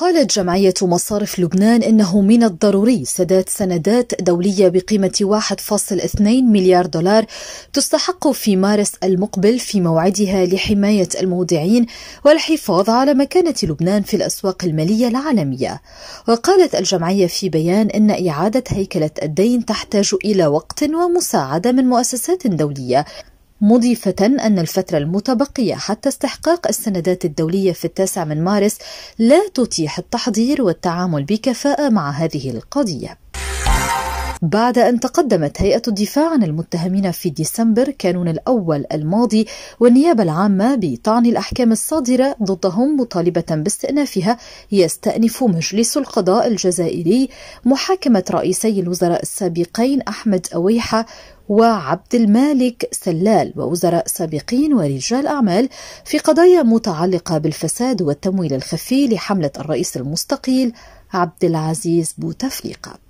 قالت جمعية مصارف لبنان إنه من الضروري سداد سندات دولية بقيمة 1.2 مليار دولار تستحق في مارس المقبل في موعدها لحماية المودعين والحفاظ على مكانة لبنان في الأسواق المالية العالمية وقالت الجمعية في بيان إن إعادة هيكلة الدين تحتاج إلى وقت ومساعدة من مؤسسات دولية مضيفة أن الفترة المتبقية حتى استحقاق السندات الدولية في التاسع من مارس لا تتيح التحضير والتعامل بكفاءة مع هذه القضية بعد أن تقدمت هيئة الدفاع عن المتهمين في ديسمبر كانون الأول الماضي والنيابة العامة بطعن الأحكام الصادرة ضدهم مطالبة باستئنافها يستأنف مجلس القضاء الجزائري محاكمة رئيسي الوزراء السابقين أحمد أويحة وعبد المالك سلال ووزراء سابقين ورجال أعمال في قضايا متعلقة بالفساد والتمويل الخفي لحملة الرئيس المستقيل عبد العزيز بوتفليقه